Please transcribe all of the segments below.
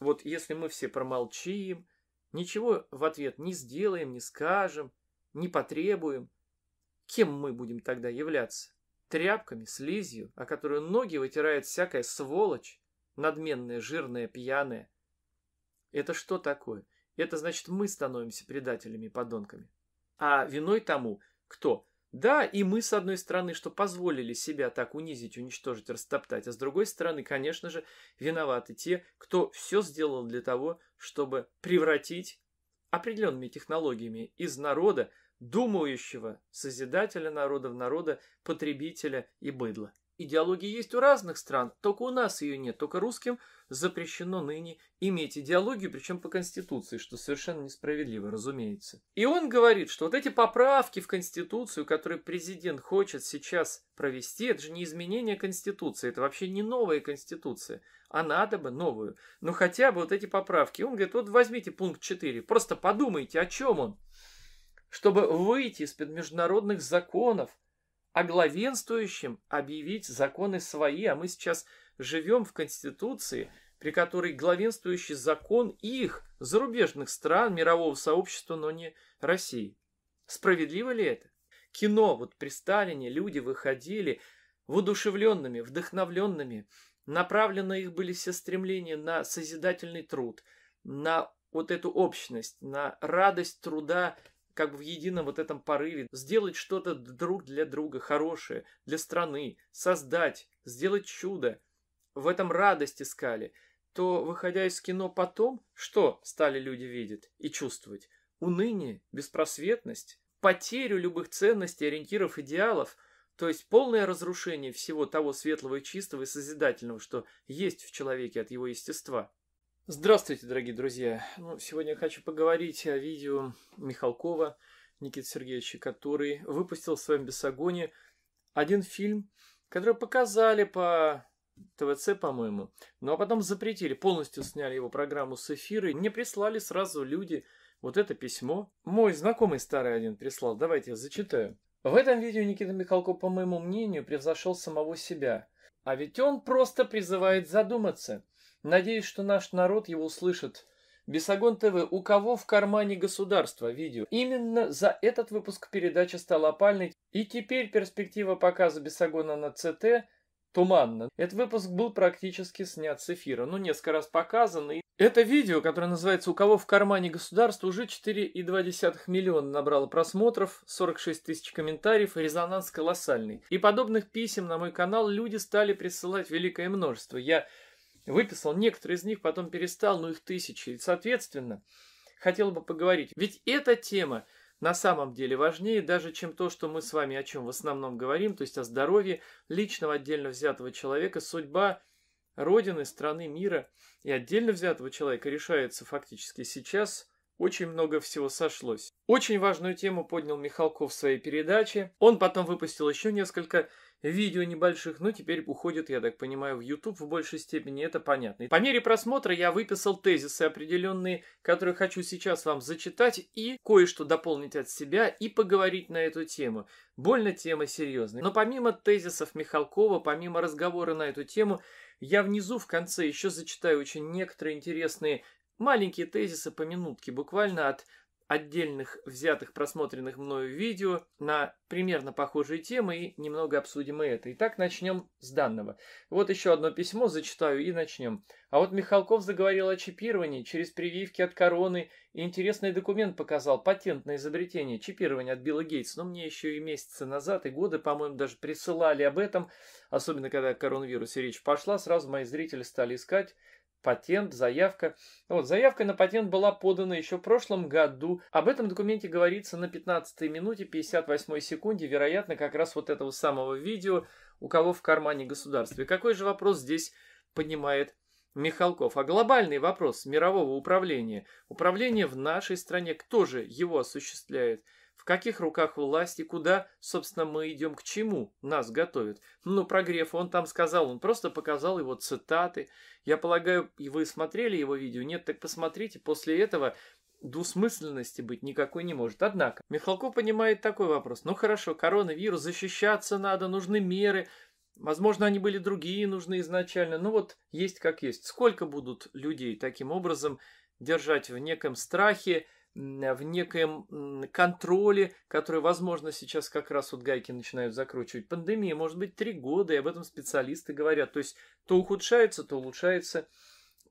Вот если мы все промолчим, ничего в ответ не сделаем, не скажем, не потребуем, кем мы будем тогда являться? Тряпками, слизью, о которую ноги вытирает всякая сволочь, надменная, жирная, пьяная. Это что такое? Это значит, мы становимся предателями и подонками. А виной тому, кто да, и мы, с одной стороны, что позволили себя так унизить, уничтожить, растоптать, а с другой стороны, конечно же, виноваты те, кто все сделал для того, чтобы превратить определенными технологиями из народа, думающего созидателя народа в народа, потребителя и быдла. Идеологии есть у разных стран, только у нас ее нет, только русским – запрещено ныне иметь идеологию, причем по Конституции, что совершенно несправедливо, разумеется. И он говорит, что вот эти поправки в Конституцию, которые президент хочет сейчас провести, это же не изменение Конституции, это вообще не новая Конституция, а надо бы новую. но хотя бы вот эти поправки. он говорит, вот возьмите пункт 4, просто подумайте, о чем он, чтобы выйти из-под международных законов, о а главенствующем объявить законы свои, а мы сейчас живем в Конституции, при которой главенствующий закон их, зарубежных стран, мирового сообщества, но не России. Справедливо ли это? Кино, вот при Сталине люди выходили воодушевленными, вдохновленными. Направлены их были все стремления на созидательный труд, на вот эту общность, на радость труда как бы в едином вот этом порыве, сделать что-то друг для друга хорошее, для страны, создать, сделать чудо в этом радость искали, то, выходя из кино потом, что стали люди видеть и чувствовать? Уныние, беспросветность, потерю любых ценностей, ориентиров, идеалов, то есть полное разрушение всего того светлого и чистого и созидательного, что есть в человеке от его естества. Здравствуйте, дорогие друзья! Ну, сегодня я хочу поговорить о видео Михалкова Никиты Сергеевича, который выпустил в своем бесогоне один фильм, который показали по ТВЦ, по-моему. Ну а потом запретили, полностью сняли его программу с эфира. И мне прислали сразу люди вот это письмо. Мой знакомый старый один прислал, давайте я зачитаю. В этом видео Никита Михалков, по моему мнению, превзошел самого себя. А ведь он просто призывает задуматься. Надеюсь, что наш народ его услышит. Бесогон ТВ. У кого в кармане государство? Видео. Именно за этот выпуск передача стала опальной. И теперь перспектива показа Бесогона на ЦТ туманно. Этот выпуск был практически снят с эфира, ну, несколько раз показан. это видео, которое называется «У кого в кармане государство», уже 4,2 миллиона набрало просмотров, 46 тысяч комментариев, резонанс колоссальный. И подобных писем на мой канал люди стали присылать великое множество. Я выписал некоторые из них, потом перестал, но ну, их тысячи. И, соответственно, хотел бы поговорить. Ведь эта тема – на самом деле важнее даже, чем то, что мы с вами о чем в основном говорим, то есть о здоровье личного отдельно взятого человека, судьба Родины, страны, мира и отдельно взятого человека решается фактически сейчас, очень много всего сошлось. Очень важную тему поднял Михалков в своей передаче. Он потом выпустил еще несколько видео небольших, но теперь уходит я так понимаю, в YouTube в большей степени, это понятно. По мере просмотра я выписал тезисы определенные, которые хочу сейчас вам зачитать и кое-что дополнить от себя и поговорить на эту тему. Больно тема серьезная. Но помимо тезисов Михалкова, помимо разговора на эту тему, я внизу в конце еще зачитаю очень некоторые интересные Маленькие тезисы по минутке, буквально от отдельных взятых просмотренных мною видео на примерно похожие темы и немного обсудим и это. Итак, начнем с данного. Вот еще одно письмо зачитаю и начнем. А вот Михалков заговорил о чипировании через прививки от короны и интересный документ показал, патент на изобретение чипирования от Билла Гейтса. Но мне еще и месяцы назад, и годы, по-моему, даже присылали об этом, особенно когда о коронавирусе речь пошла, сразу мои зрители стали искать, патент, заявка. Ну вот, заявка на патент была подана еще в прошлом году. Об этом документе говорится на 15 минуте 58 секунде, вероятно, как раз вот этого самого видео «У кого в кармане государство». И какой же вопрос здесь поднимает Михалков. А глобальный вопрос мирового управления. Управление в нашей стране, кто же его осуществляет? в каких руках власти? куда, собственно, мы идем, к чему нас готовят. Ну, про Грефа он там сказал, он просто показал его цитаты. Я полагаю, и вы смотрели его видео? Нет, так посмотрите, после этого двусмысленности быть никакой не может. Однако, Михалков понимает такой вопрос. Ну хорошо, коронавирус, защищаться надо, нужны меры. Возможно, они были другие нужны изначально. Но ну, вот, есть как есть. Сколько будут людей таким образом держать в неком страхе, в некоем контроле, который, возможно, сейчас как раз вот гайки начинают закручивать. Пандемия может быть три года, и об этом специалисты говорят. То есть то ухудшается, то улучшается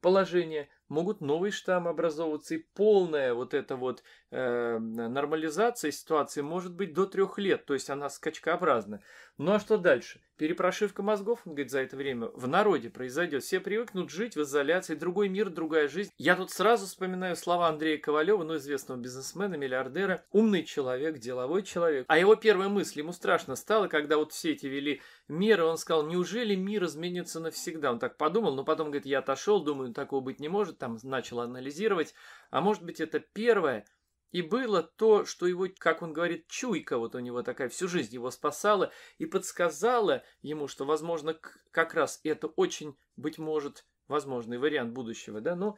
положение, могут новые штаммы образовываться, и полная вот эта вот э, нормализация ситуации может быть до трех лет, то есть она скачкообразна. Ну а что дальше? Перепрошивка мозгов, он говорит, за это время в народе произойдет. Все привыкнут жить в изоляции, другой мир, другая жизнь. Я тут сразу вспоминаю слова Андрея Ковалева, ну, известного бизнесмена, миллиардера. Умный человек, деловой человек. А его первая мысль, ему страшно стало, когда вот все эти вели меры, он сказал, неужели мир изменится навсегда? Он так подумал, но потом, говорит, я отошел, думаю, такого быть не может, там начал анализировать. А может быть, это первое – и было то, что его, как он говорит, чуйка, вот у него такая всю жизнь его спасала и подсказала ему, что, возможно, как раз это очень, быть может, возможный вариант будущего, да, ну,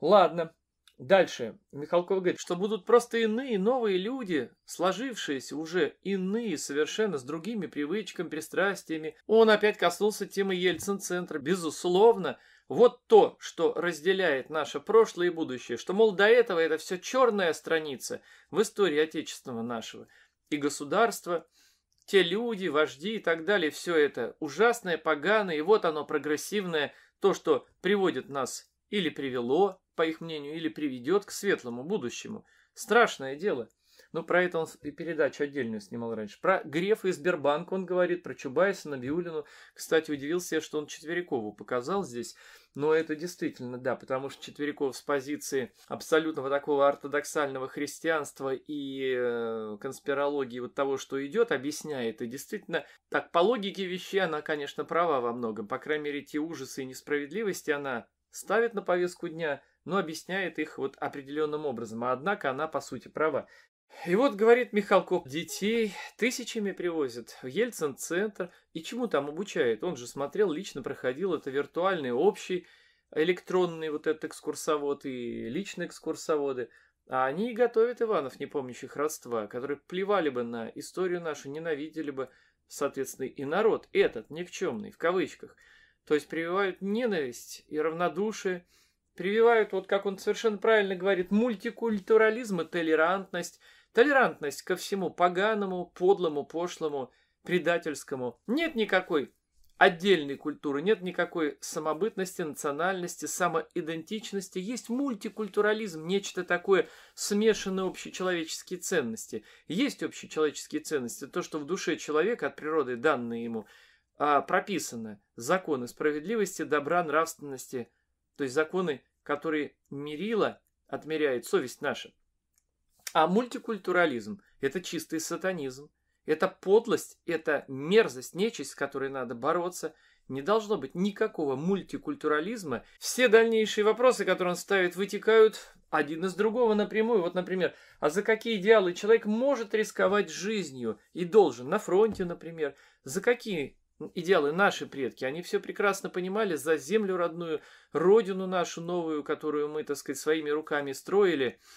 ладно. Дальше Михалков говорит, что будут просто иные, новые люди, сложившиеся уже иные совершенно с другими привычками, пристрастиями. Он опять коснулся темы Ельцин-центра. Безусловно, вот то, что разделяет наше прошлое и будущее, что, мол, до этого это все черная страница в истории Отечества нашего. И государства, те люди, вожди и так далее, все это ужасное, поганое, и вот оно прогрессивное, то, что приводит нас или привело, по их мнению, или приведет к светлому будущему. Страшное дело – но ну, про это он и передачу отдельную снимал раньше. Про Грефа и Сбербанк он говорит, про Чубайса, Набиулину. Кстати, удивился, что он Четверякову показал здесь. Но это действительно, да, потому что Четверяков с позиции абсолютного такого ортодоксального христианства и э, конспирологии вот того, что идет, объясняет. И действительно, так, по логике вещей она, конечно, права во многом. По крайней мере, те ужасы и несправедливости она ставит на повестку дня, но объясняет их вот определенным образом. А однако она, по сути, права. И вот, говорит Михалков, детей тысячами привозят в Ельцин-центр. И чему там обучают? Он же смотрел, лично проходил это виртуальный, общий, электронный вот этот экскурсовод и личные экскурсоводы. А они и готовят Иванов, не помнящих родства, которые плевали бы на историю нашу, ненавидели бы, соответственно, и народ этот, никчемный, в кавычках. То есть прививают ненависть и равнодушие, прививают, вот как он совершенно правильно говорит, мультикультурализм и толерантность – толерантность ко всему поганому, подлому, пошлому, предательскому. Нет никакой отдельной культуры, нет никакой самобытности, национальности, самоидентичности. Есть мультикультурализм, нечто такое, смешанные общечеловеческие ценности. Есть общечеловеческие ценности, то, что в душе человека от природы данные ему а, прописаны законы справедливости, добра, нравственности, то есть законы, которые мерила, отмеряет совесть наша. А мультикультурализм – это чистый сатанизм. Это подлость, это мерзость, нечисть, с которой надо бороться. Не должно быть никакого мультикультурализма. Все дальнейшие вопросы, которые он ставит, вытекают один из другого напрямую. Вот, например, а за какие идеалы человек может рисковать жизнью и должен на фронте, например? За какие идеалы наши предки, они все прекрасно понимали за землю родную, родину нашу новую, которую мы, так сказать, своими руками строили –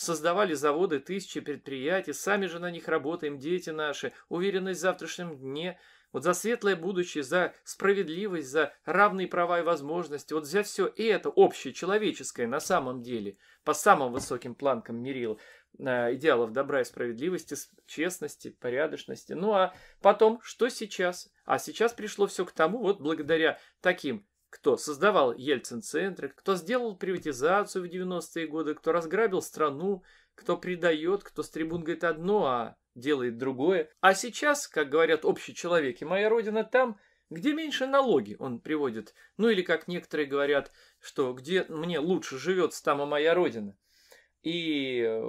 Создавали заводы, тысячи предприятий, сами же на них работаем, дети наши, уверенность в завтрашнем дне. Вот за светлое будущее, за справедливость, за равные права и возможности, вот за все и это общее, человеческое на самом деле, по самым высоким планкам мерил э, идеалов добра и справедливости, честности, порядочности. Ну а потом, что сейчас? А сейчас пришло все к тому, вот благодаря таким кто создавал Ельцин-центры, кто сделал приватизацию в 90-е годы, кто разграбил страну, кто предает, кто с трибун говорит одно, а делает другое. А сейчас, как говорят общие человеки, моя родина там, где меньше налоги, он приводит. Ну или, как некоторые говорят, что где мне лучше живется, там и моя родина. И э,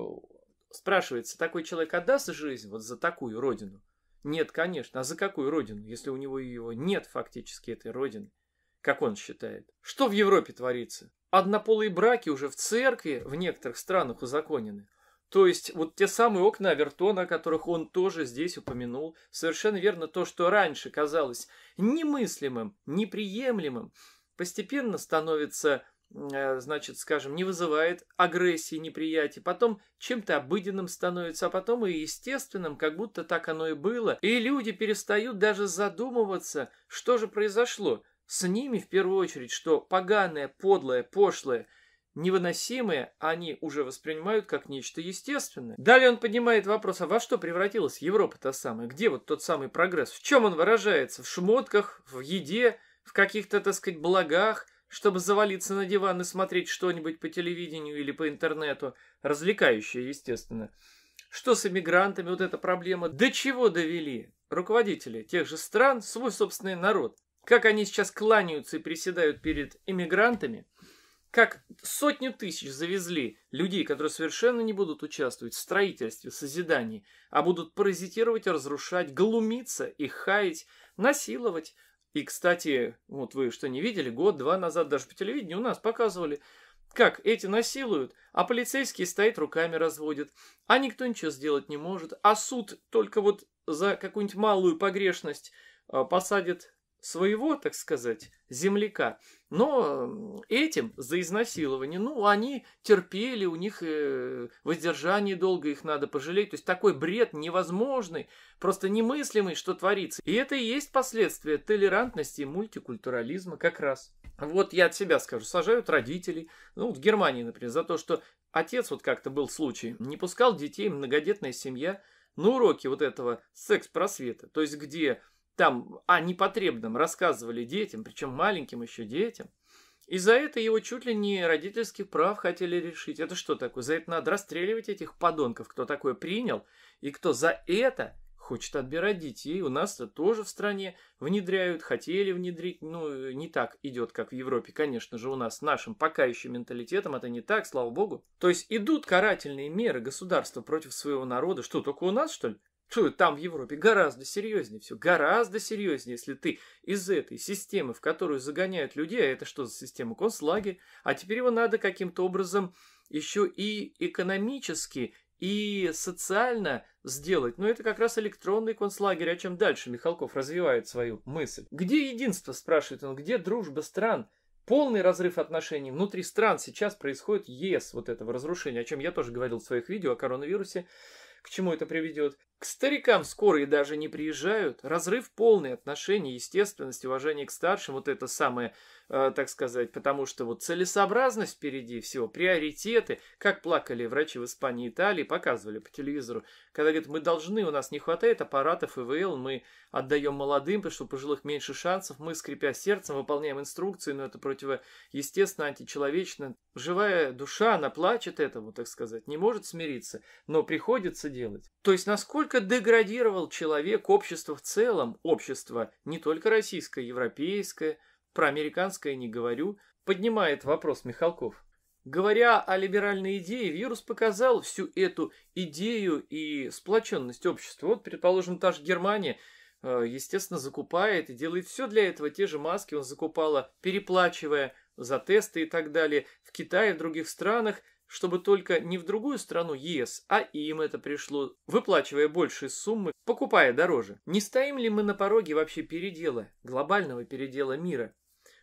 спрашивается, такой человек отдаст жизнь вот за такую родину? Нет, конечно. А за какую родину, если у него его нет фактически этой родины? как он считает. Что в Европе творится? Однополые браки уже в церкви в некоторых странах узаконены. То есть вот те самые окна Авертона, о которых он тоже здесь упомянул, совершенно верно то, что раньше казалось немыслимым, неприемлемым, постепенно становится э, значит, скажем, не вызывает агрессии, неприятия, потом чем-то обыденным становится, а потом и естественным, как будто так оно и было. И люди перестают даже задумываться, что же произошло с ними в первую очередь, что поганое, подлое, пошлое, невыносимое они уже воспринимают как нечто естественное. Далее он поднимает вопрос, а во что превратилась Европа та самая? Где вот тот самый прогресс? В чем он выражается? В шмотках, в еде, в каких-то, так сказать, благах, чтобы завалиться на диван и смотреть что-нибудь по телевидению или по интернету, развлекающее, естественно. Что с эмигрантами, вот эта проблема. До чего довели руководители тех же стран свой собственный народ? как они сейчас кланяются и приседают перед иммигрантами, как сотню тысяч завезли людей, которые совершенно не будут участвовать в строительстве, созидании, а будут паразитировать, разрушать, глумиться и хаять, насиловать. И, кстати, вот вы что не видели, год-два назад даже по телевидению у нас показывали, как эти насилуют, а полицейские стоят руками разводят, а никто ничего сделать не может, а суд только вот за какую-нибудь малую погрешность а, посадит своего, так сказать, земляка. Но этим за изнасилование, ну, они терпели, у них э, воздержание долго, их надо пожалеть. То есть такой бред невозможный, просто немыслимый, что творится. И это и есть последствия толерантности и мультикультурализма как раз. Вот я от себя скажу, сажают родителей, ну, вот в Германии, например, за то, что отец, вот как-то был случай, не пускал детей, многодетная семья, на уроки вот этого секс-просвета, то есть где там о непотребном рассказывали детям, причем маленьким еще детям. И за это его чуть ли не родительских прав хотели решить. Это что такое? За это надо расстреливать этих подонков, кто такое принял и кто за это хочет отбирать детей. У нас это тоже в стране внедряют, хотели внедрить. Ну, не так идет, как в Европе, конечно же, у нас нашим пока еще менталитетом. Это не так, слава богу. То есть идут карательные меры государства против своего народа. Что, только у нас, что ли? Там в Европе гораздо серьезнее все, гораздо серьезнее, если ты из этой системы, в которую загоняют людей, а это что за система концлаги, а теперь его надо каким-то образом еще и экономически, и социально сделать. Но ну, это как раз электронный концлагерь, а чем дальше Михалков развивает свою мысль. Где единство, спрашивает он, где дружба стран? Полный разрыв отношений внутри стран сейчас происходит ЕС вот этого разрушения, о чем я тоже говорил в своих видео о коронавирусе, к чему это приведет. К старикам скорые даже не приезжают. Разрыв полный отношений, естественность, уважение к старшим, вот это самое, э, так сказать, потому что вот целесообразность впереди всего, приоритеты, как плакали врачи в Испании и Италии, показывали по телевизору, когда говорят, мы должны, у нас не хватает аппаратов ИВЛ, мы отдаем молодым, потому что у пожилых меньше шансов, мы, скрипя сердцем, выполняем инструкции, но это противоестественно, античеловечно. Живая душа, она плачет этому, так сказать, не может смириться, но приходится делать. То есть насколько Настолько деградировал человек общество в целом, общество не только российское, европейское, про американское не говорю, поднимает вопрос Михалков. Говоря о либеральной идее, вирус показал всю эту идею и сплоченность общества. Вот, предположим, та же Германия, э, естественно, закупает и делает все для этого. Те же маски он закупала, переплачивая за тесты и так далее. В Китае, в других странах чтобы только не в другую страну ЕС, а им это пришло, выплачивая большие суммы, покупая дороже. Не стоим ли мы на пороге вообще передела, глобального передела мира?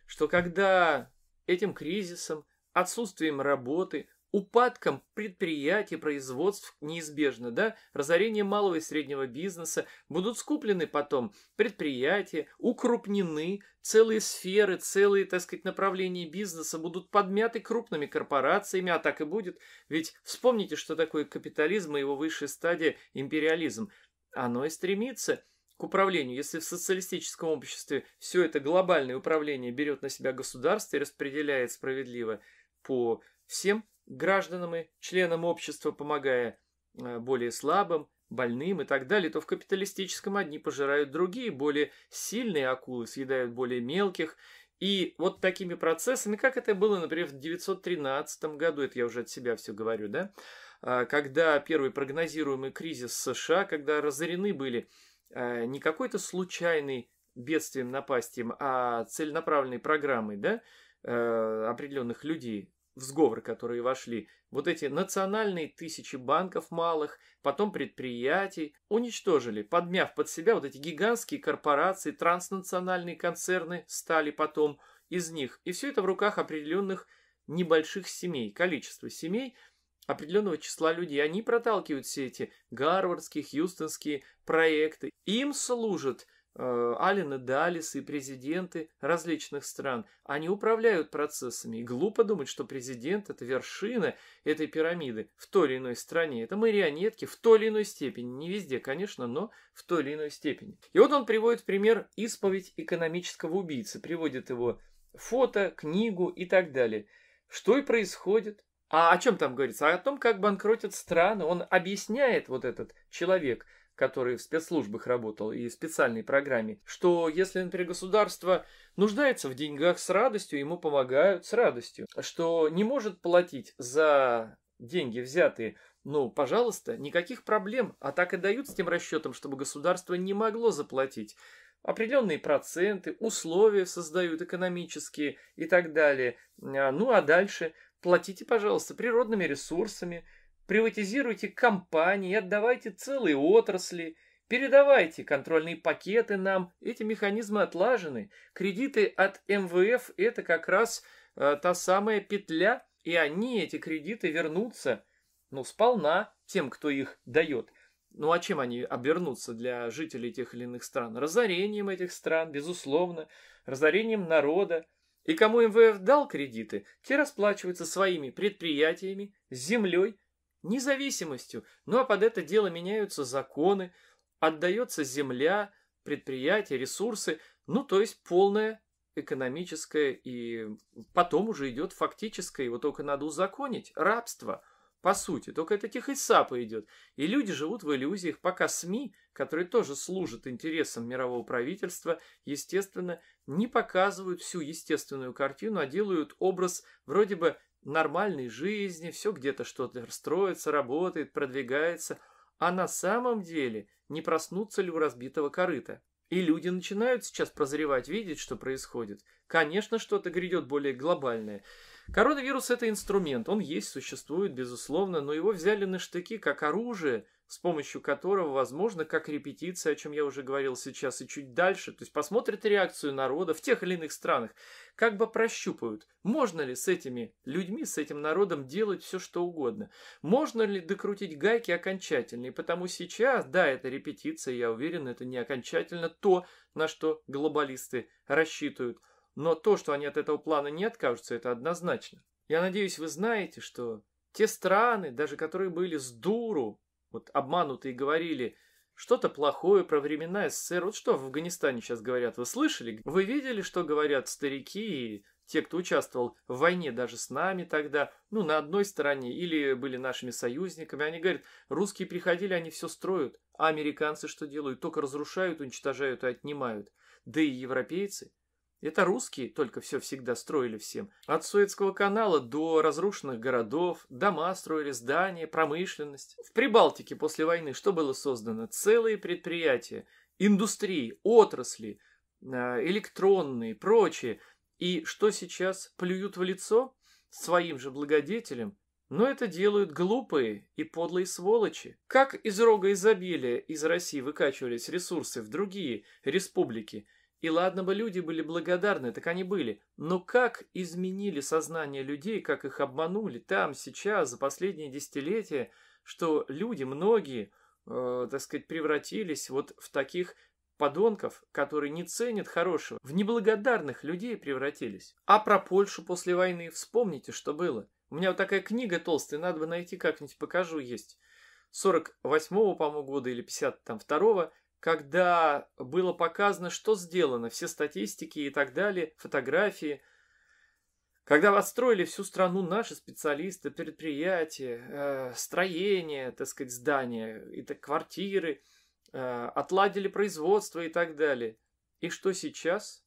Что когда этим кризисом, отсутствием работы, упадком предприятий, производств неизбежно, да, разорение малого и среднего бизнеса, будут скуплены потом предприятия, укрупнены, целые сферы, целые, так сказать, направления бизнеса будут подмяты крупными корпорациями, а так и будет. Ведь вспомните, что такое капитализм и его высшая стадия – империализм. Оно и стремится к управлению. Если в социалистическом обществе все это глобальное управление берет на себя государство и распределяет справедливо по всем гражданам и членам общества, помогая э, более слабым, больным и так далее, то в капиталистическом одни пожирают другие, более сильные акулы съедают более мелких. И вот такими процессами, как это было, например, в 1913 году, это я уже от себя все говорю, да, а, когда первый прогнозируемый кризис США, когда разорены были э, не какой-то случайный бедствием, напастием, а целенаправленной программой, да, э, определенных людей, в сговор, которые вошли, вот эти национальные тысячи банков малых, потом предприятий, уничтожили, подмяв под себя вот эти гигантские корпорации, транснациональные концерны стали потом из них. И все это в руках определенных небольших семей, количество семей, определенного числа людей. Они проталкивают все эти гарвардские, хьюстонские проекты. Им служат – Э, Алины Далисы и президенты различных стран, они управляют процессами. И глупо думать, что президент – это вершина этой пирамиды в той или иной стране. Это марионетки в той или иной степени. Не везде, конечно, но в той или иной степени. И вот он приводит пример исповедь экономического убийцы. Приводит его фото, книгу и так далее. Что и происходит. А о чем там говорится? А О том, как банкротят страны. Он объясняет вот этот человек – который в спецслужбах работал и в специальной программе, что если, например, государство нуждается в деньгах с радостью, ему помогают с радостью, что не может платить за деньги взятые, ну, пожалуйста, никаких проблем, а так и дают с тем расчетом, чтобы государство не могло заплатить. Определенные проценты, условия создают экономические и так далее. А, ну, а дальше платите, пожалуйста, природными ресурсами – приватизируйте компании, отдавайте целые отрасли, передавайте контрольные пакеты нам. Эти механизмы отлажены. Кредиты от МВФ – это как раз э, та самая петля, и они, эти кредиты, вернутся, ну, сполна тем, кто их дает. Ну а чем они обернутся для жителей тех или иных стран? Разорением этих стран, безусловно, разорением народа. И кому МВФ дал кредиты, те расплачиваются своими предприятиями, землей, Независимостью. Ну а под это дело меняются законы, отдается земля, предприятия, ресурсы, ну то есть полная экономическое и потом уже идет фактическое, его только надо узаконить, рабство, по сути. Только это тихо-сапа идет. И люди живут в иллюзиях, пока СМИ, которые тоже служат интересам мирового правительства, естественно, не показывают всю естественную картину, а делают образ вроде бы нормальной жизни, все где-то что-то строится, работает, продвигается, а на самом деле не проснутся ли у разбитого корыта. И люди начинают сейчас прозревать, видеть, что происходит. Конечно, что-то грядет более глобальное. Коронавирус – это инструмент, он есть, существует, безусловно, но его взяли на штыки как оружие – с помощью которого, возможно, как репетиция, о чем я уже говорил сейчас и чуть дальше, то есть посмотрят реакцию народа в тех или иных странах, как бы прощупают, можно ли с этими людьми, с этим народом делать все что угодно, можно ли докрутить гайки окончательно, и потому сейчас, да, это репетиция, я уверен, это не окончательно то, на что глобалисты рассчитывают, но то, что они от этого плана не откажутся, это однозначно. Я надеюсь, вы знаете, что те страны, даже которые были с дуру вот обманутые говорили что-то плохое про времена СССР. Вот что в Афганистане сейчас говорят? Вы слышали? Вы видели, что говорят старики и те, кто участвовал в войне даже с нами тогда, ну, на одной стороне, или были нашими союзниками, они говорят, русские приходили, они все строят, а американцы что делают? Только разрушают, уничтожают и отнимают. Да и европейцы. Это русские только все всегда строили всем. От Суэцкого канала до разрушенных городов, дома строили, здания, промышленность. В Прибалтике после войны что было создано? Целые предприятия, индустрии, отрасли, э, электронные, прочие И что сейчас плюют в лицо своим же благодетелям? Но это делают глупые и подлые сволочи. Как из рога изобилия из России выкачивались ресурсы в другие республики – и ладно бы люди были благодарны, так они были. Но как изменили сознание людей, как их обманули там, сейчас, за последние десятилетия, что люди, многие, э, так сказать, превратились вот в таких подонков, которые не ценят хорошего, в неблагодарных людей превратились. А про Польшу после войны вспомните, что было. У меня вот такая книга толстая, надо бы найти как-нибудь, покажу, есть. 48-го, по-моему, года или 52-го, когда было показано, что сделано, все статистики и так далее, фотографии. Когда отстроили всю страну наши специалисты, предприятия, э, строения, так сказать, здания, это квартиры, э, отладили производство и так далее. И что сейчас?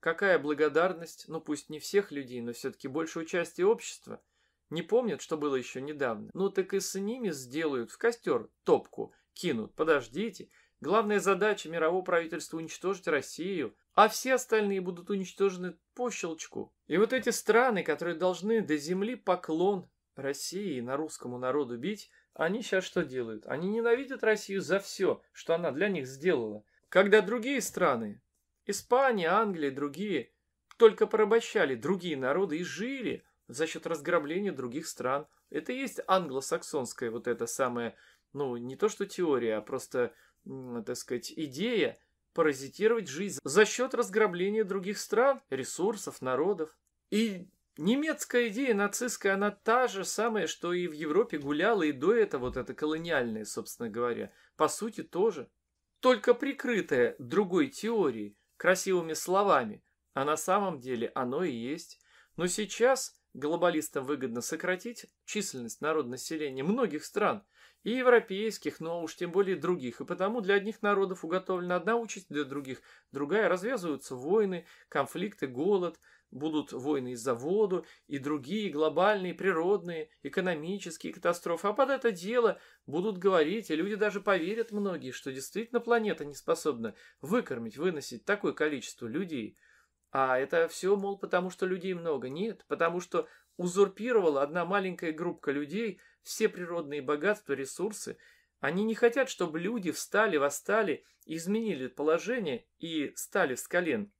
Какая благодарность, ну пусть не всех людей, но все-таки большую часть общества – не помнят, что было еще недавно. Ну так и с ними сделают в костер топку, кинут. Подождите, Главная задача мирового правительства – уничтожить Россию, а все остальные будут уничтожены по щелчку. И вот эти страны, которые должны до земли поклон России на русскому народу бить, они сейчас что делают? Они ненавидят Россию за все, что она для них сделала. Когда другие страны, Испания, Англия, другие, только порабощали другие народы и жили за счет разграбления других стран. Это и есть англосаксонская вот эта самая, ну, не то что теория, а просто так сказать, идея паразитировать жизнь за счет разграбления других стран, ресурсов, народов. И немецкая идея нацистская, она та же самая, что и в Европе гуляла и до этого, вот это колониальное, собственно говоря. По сути, тоже. Только прикрытая другой теорией, красивыми словами. А на самом деле оно и есть. Но сейчас глобалистам выгодно сократить численность народонаселения многих стран – и европейских, но уж тем более других. И потому для одних народов уготовлена одна участь, для других другая. Развязываются войны, конфликты, голод. Будут войны из-за воду и другие глобальные, природные, экономические катастрофы. А под это дело будут говорить, и люди даже поверят многие, что действительно планета не способна выкормить, выносить такое количество людей. А это все, мол, потому что людей много. Нет, потому что узурпировала одна маленькая группа людей – все природные богатства, ресурсы. Они не хотят, чтобы люди встали, восстали, изменили положение и стали с колен.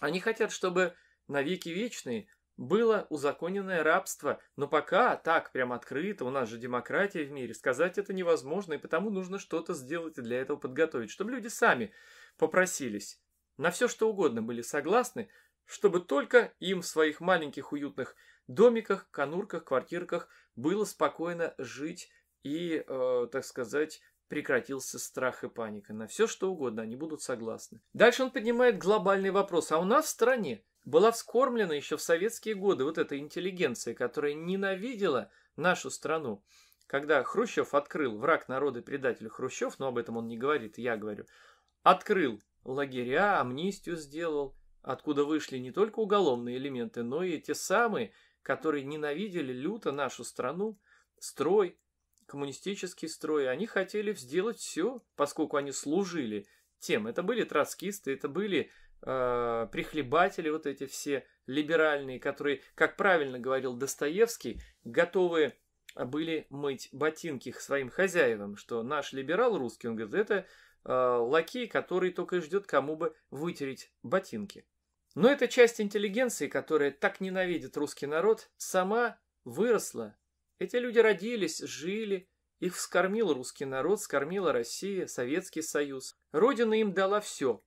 Они хотят, чтобы на веки вечные было узаконенное рабство. Но пока так, прямо открыто, у нас же демократия в мире, сказать это невозможно, и потому нужно что-то сделать и для этого подготовить, чтобы люди сами попросились. На все что угодно были согласны, чтобы только им в своих маленьких уютных домиках, конурках, квартирках было спокойно жить и, э, так сказать, прекратился страх и паника. На все что угодно они будут согласны. Дальше он поднимает глобальный вопрос. А у нас в стране была вскормлена еще в советские годы вот эта интеллигенция, которая ненавидела нашу страну. Когда Хрущев открыл, враг народа предатель Хрущев, но об этом он не говорит, я говорю, открыл лагеря, амнистию сделал, откуда вышли не только уголовные элементы, но и те самые которые ненавидели люто нашу страну, строй, коммунистический строй. Они хотели сделать все, поскольку они служили тем. Это были троцкисты, это были э, прихлебатели, вот эти все либеральные, которые, как правильно говорил Достоевский, готовы были мыть ботинки своим хозяевам, что наш либерал русский, он говорит, это э, лакей, который только ждет, кому бы вытереть ботинки. Но эта часть интеллигенции, которая так ненавидит русский народ, сама выросла. Эти люди родились, жили, их вскормил русский народ, скормила Россия, Советский Союз. Родина им дала все.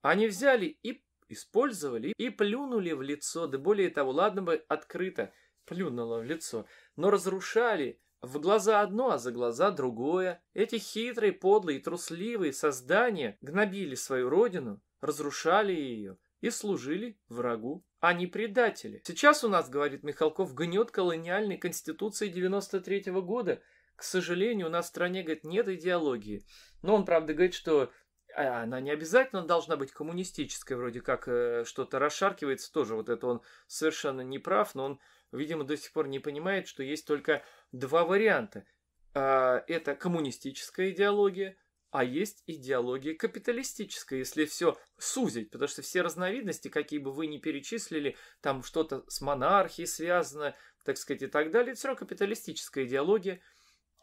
Они взяли и использовали, и плюнули в лицо, да более того, ладно бы открыто плюнуло в лицо, но разрушали, в глаза одно, а за глаза другое. Эти хитрые, подлые, трусливые создания гнобили свою родину, разрушали ее, и служили врагу, а не предатели. Сейчас у нас, говорит Михалков, гнет колониальной конституции 93 -го года. К сожалению, у нас в стране, говорит, нет идеологии. Но он, правда, говорит, что а, она не обязательно должна быть коммунистической, вроде как э, что-то расшаркивается тоже. Вот это он совершенно не прав, но он, видимо, до сих пор не понимает, что есть только два варианта. А, это коммунистическая идеология, а есть идеология капиталистическая, если все сузить, потому что все разновидности, какие бы вы ни перечислили, там что-то с монархией связано, так сказать, и так далее, это все равно капиталистическая идеология,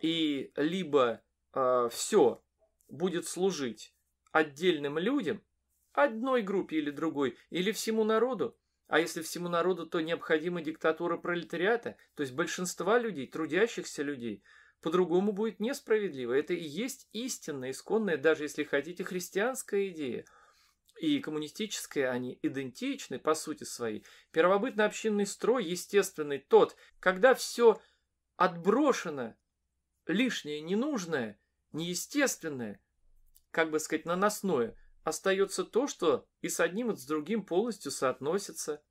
и либо э, а, все будет служить отдельным людям, одной группе или другой, или всему народу, а если всему народу, то необходима диктатура пролетариата, то есть большинства людей, трудящихся людей – по-другому будет несправедливо. Это и есть истинная, исконная, даже если хотите, христианская идея. И коммунистическая, они идентичны по сути своей. Первобытно-общинный строй, естественный тот, когда все отброшено, лишнее, ненужное, неестественное, как бы сказать, наносное, остается то, что и с одним, и с другим полностью соотносится.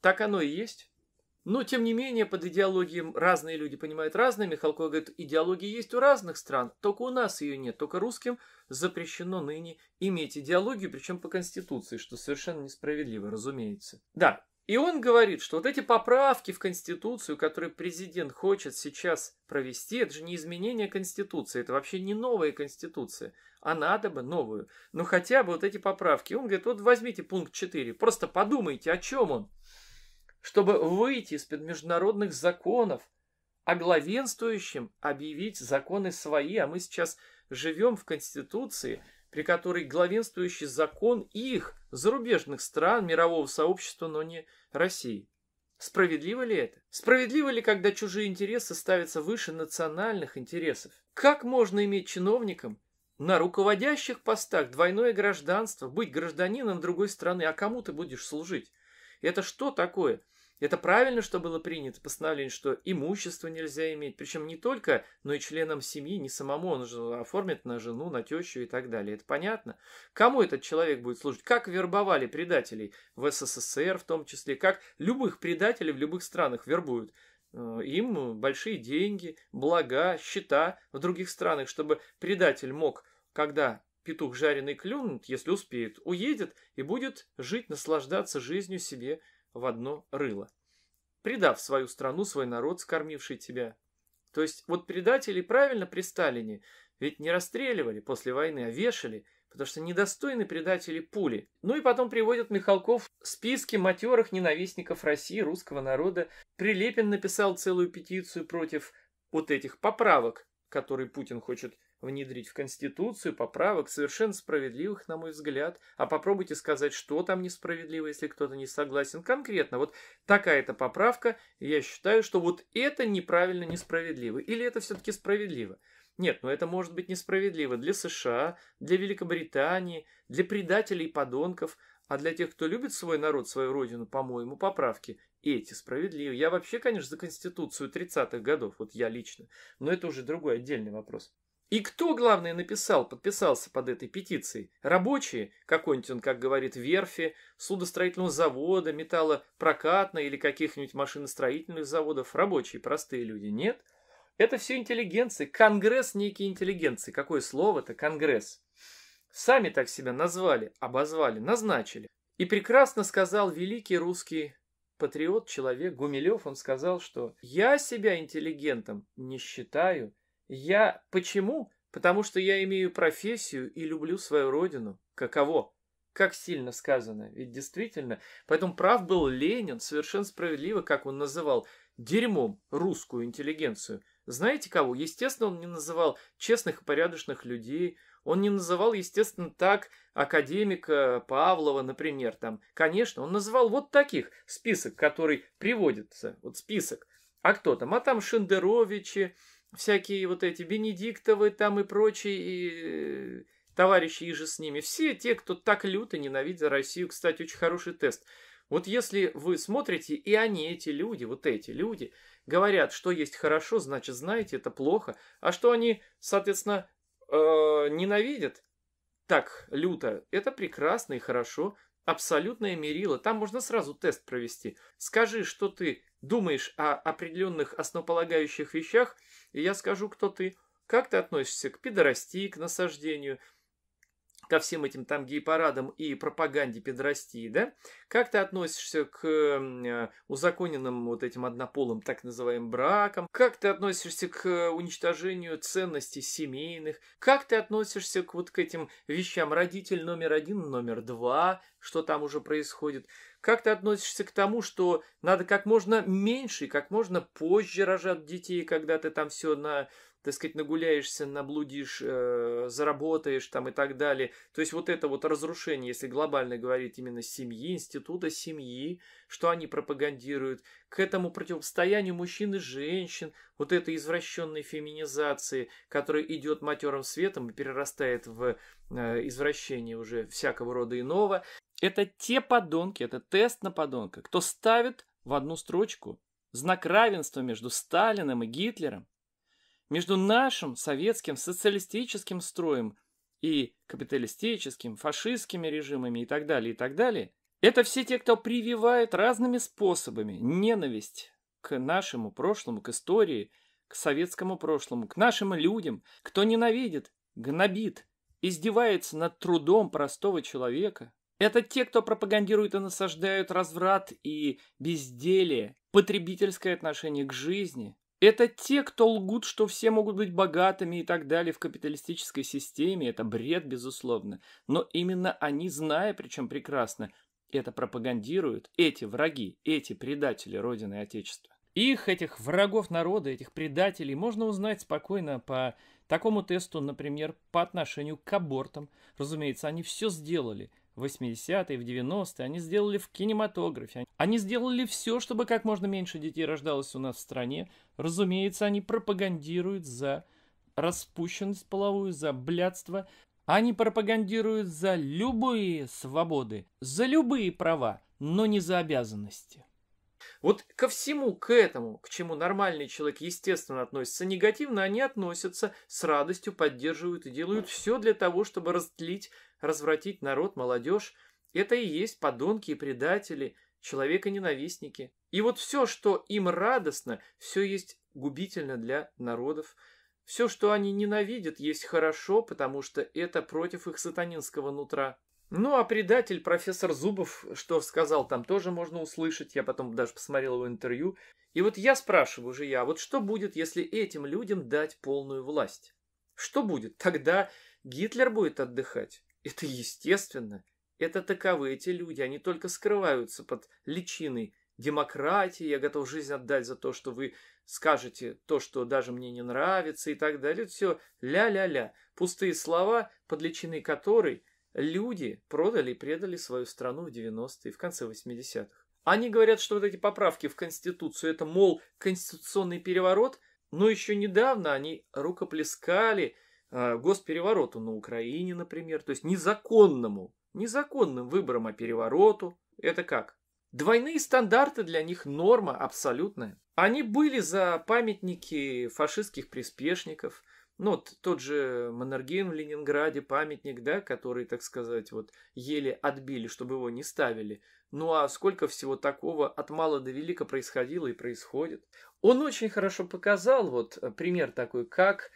Так оно и есть. Но, тем не менее, под идеологией разные люди понимают разные. Михалков говорит, идеология есть у разных стран, только у нас ее нет. Только русским запрещено ныне иметь идеологию, причем по Конституции, что совершенно несправедливо, разумеется. Да, и он говорит, что вот эти поправки в Конституцию, которые президент хочет сейчас провести, это же не изменение Конституции, это вообще не новая Конституция, а надо бы новую. Но хотя бы вот эти поправки. Он говорит, вот возьмите пункт 4, просто подумайте, о чем он чтобы выйти из-под международных законов, а главенствующим объявить законы свои, а мы сейчас живем в Конституции, при которой главенствующий закон их, зарубежных стран, мирового сообщества, но не России. Справедливо ли это? Справедливо ли, когда чужие интересы ставятся выше национальных интересов? Как можно иметь чиновникам на руководящих постах двойное гражданство, быть гражданином другой страны, а кому ты будешь служить? Это что такое? Это правильно, что было принято постановление, что имущество нельзя иметь, причем не только, но и членам семьи, не самому он же оформит на жену, на тещу и так далее. Это понятно? Кому этот человек будет служить? Как вербовали предателей в СССР в том числе? Как любых предателей в любых странах вербуют? Э, им большие деньги, блага, счета в других странах, чтобы предатель мог, когда петух жареный клюнет, если успеет, уедет и будет жить, наслаждаться жизнью себе в одно рыло, предав свою страну, свой народ, скормивший тебя. То есть вот предатели правильно при Сталине ведь не расстреливали после войны, а вешали, потому что недостойны предатели пули. Ну и потом приводят Михалков списки матерых ненавистников России, русского народа. Прилепин написал целую петицию против вот этих поправок, которые Путин хочет внедрить в Конституцию поправок, совершенно справедливых, на мой взгляд. А попробуйте сказать, что там несправедливо, если кто-то не согласен. Конкретно, вот такая-то поправка, я считаю, что вот это неправильно, несправедливо. Или это все-таки справедливо. Нет, но ну это может быть несправедливо для США, для Великобритании, для предателей и подонков, а для тех, кто любит свой народ, свою родину, по-моему, поправки эти справедливы. Я вообще, конечно, за Конституцию 30-х годов, вот я лично, но это уже другой отдельный вопрос. И кто, главное, написал, подписался под этой петицией? Рабочие? Какой-нибудь он, как говорит, верфи, судостроительного завода, металлопрокатной или каких-нибудь машиностроительных заводов? Рабочие, простые люди? Нет. Это все интеллигенции. Конгресс некие интеллигенции. Какое слово-то? Конгресс. Сами так себя назвали, обозвали, назначили. И прекрасно сказал великий русский патриот, человек Гумилев, он сказал, что «я себя интеллигентом не считаю, я почему? Потому что я имею профессию и люблю свою родину. Каково? Как сильно сказано. Ведь действительно, поэтому прав был Ленин, совершенно справедливо, как он называл, дерьмом русскую интеллигенцию. Знаете кого? Естественно, он не называл честных и порядочных людей, он не называл, естественно, так академика Павлова, например, там. Конечно, он называл вот таких список, который приводится, вот список. А кто там? А там Шендеровичи, всякие вот эти Бенедиктовы там и прочие, и э, товарищи и же с ними, все те, кто так люто ненавидит Россию, кстати, очень хороший тест. Вот если вы смотрите, и они, эти люди, вот эти люди, говорят, что есть хорошо, значит, знаете, это плохо, а что они, соответственно, э, ненавидят так люто, это прекрасно и хорошо, абсолютное мерило. Там можно сразу тест провести. Скажи, что ты думаешь о определенных основополагающих вещах, и я скажу, кто ты. Как ты относишься к пидорастии, к насаждению – ко всем этим там гей-парадам и пропаганде педрастии, да? Как ты относишься к э, узаконенным вот этим однополым так называемым бракам? Как ты относишься к уничтожению ценностей семейных? Как ты относишься к вот к этим вещам родитель номер один, номер два, что там уже происходит? Как ты относишься к тому, что надо как можно меньше и как можно позже рожать детей, когда ты там все на так сказать, нагуляешься, наблудишь, э, заработаешь там и так далее. То есть вот это вот разрушение, если глобально говорить именно семьи, института семьи, что они пропагандируют, к этому противостоянию мужчин и женщин, вот этой извращенной феминизации, которая идет матером светом и перерастает в э, извращение уже всякого рода иного, это те подонки, это тест на подонка, кто ставит в одну строчку знак равенства между Сталиным и Гитлером, между нашим советским социалистическим строем и капиталистическим, фашистскими режимами и так далее, и так далее, это все те, кто прививает разными способами ненависть к нашему прошлому, к истории, к советскому прошлому, к нашим людям, кто ненавидит, гнобит, издевается над трудом простого человека. Это те, кто пропагандирует и насаждают разврат и безделие, потребительское отношение к жизни, это те, кто лгут, что все могут быть богатыми и так далее в капиталистической системе. Это бред, безусловно. Но именно они, зная, причем прекрасно, это пропагандируют эти враги, эти предатели Родины и Отечества. Их, этих врагов народа, этих предателей, можно узнать спокойно по такому тесту, например, по отношению к абортам. Разумеется, они все сделали – в 80-е, в 90-е, они сделали в кинематографе. Они сделали все, чтобы как можно меньше детей рождалось у нас в стране. Разумеется, они пропагандируют за распущенность половую, за блядство. Они пропагандируют за любые свободы, за любые права, но не за обязанности. Вот ко всему к этому, к чему нормальный человек естественно относится негативно, они относятся с радостью, поддерживают и делают все для того, чтобы растлить развратить народ, молодежь, это и есть подонки и предатели, человека-ненавистники. И вот все, что им радостно, все есть губительно для народов. Все, что они ненавидят, есть хорошо, потому что это против их сатанинского нутра. Ну а предатель профессор Зубов, что сказал, там тоже можно услышать. Я потом даже посмотрел его интервью. И вот я спрашиваю же я, вот что будет, если этим людям дать полную власть? Что будет? Тогда Гитлер будет отдыхать. Это естественно. Это таковы эти люди. Они только скрываются под личиной демократии. Я готов жизнь отдать за то, что вы скажете то, что даже мне не нравится и так далее. Это все ля-ля-ля. Пустые слова, под личиной которой люди продали и предали свою страну в 90-е, в конце 80-х. Они говорят, что вот эти поправки в Конституцию, это, мол, конституционный переворот, но еще недавно они рукоплескали – Э, госперевороту на Украине, например, то есть незаконному, незаконным выборам, о а перевороту. Это как? Двойные стандарты для них норма абсолютная. Они были за памятники фашистских приспешников, ну, вот тот же Маннергейм в Ленинграде, памятник, да, который, так сказать, вот еле отбили, чтобы его не ставили. Ну а сколько всего такого от мала до велика происходило и происходит. Он очень хорошо показал, вот э, пример такой, как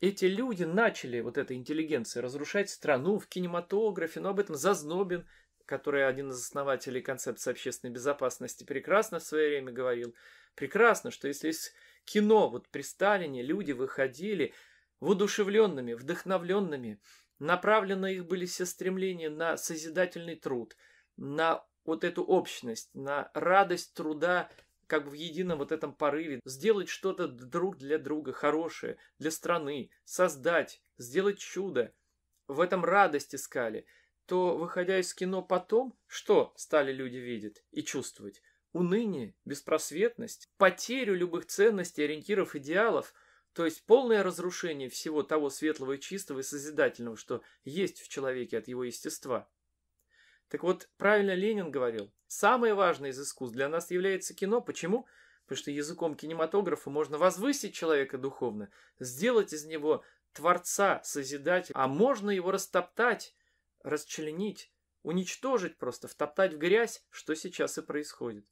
эти люди начали, вот эта интеллигенция, разрушать страну в кинематографе, но об этом Зазнобин, который один из основателей концепции общественной безопасности, прекрасно в свое время говорил. Прекрасно, что если из кино, вот при Сталине люди выходили воодушевленными, вдохновленными, направлены их были все стремления на созидательный труд, на вот эту общность, на радость труда как бы в едином вот этом порыве сделать что-то друг для друга хорошее, для страны, создать, сделать чудо, в этом радость искали, то, выходя из кино потом, что стали люди видеть и чувствовать? Уныние, беспросветность, потерю любых ценностей, ориентиров, идеалов, то есть полное разрушение всего того светлого и чистого и созидательного, что есть в человеке от его естества. Так вот, правильно Ленин говорил, самое важное из искусств для нас является кино. Почему? Потому что языком кинематографа можно возвысить человека духовно, сделать из него творца, созидателя, а можно его растоптать, расчленить, уничтожить просто, втоптать в грязь, что сейчас и происходит.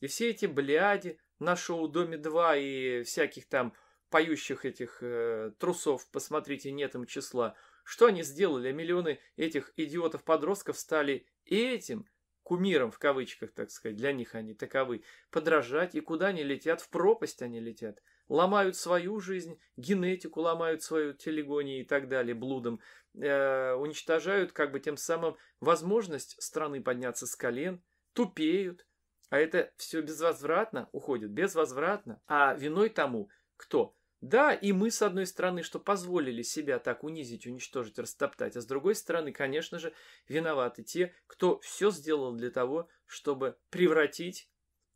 И все эти бляди на шоу «Доме 2» и всяких там поющих этих э, трусов, посмотрите, нет им числа. Что они сделали? А миллионы этих идиотов-подростков стали этим кумиром, в кавычках, так сказать, для них они таковы, подражать, и куда они летят, в пропасть они летят. Ломают свою жизнь, генетику ломают свою, телегонии и так далее, блудом. Э, уничтожают, как бы, тем самым возможность страны подняться с колен, тупеют. А это все безвозвратно уходит, безвозвратно. А виной тому, кто? Да, и мы, с одной стороны, что позволили себя так унизить, уничтожить, растоптать, а с другой стороны, конечно же, виноваты те, кто все сделал для того, чтобы превратить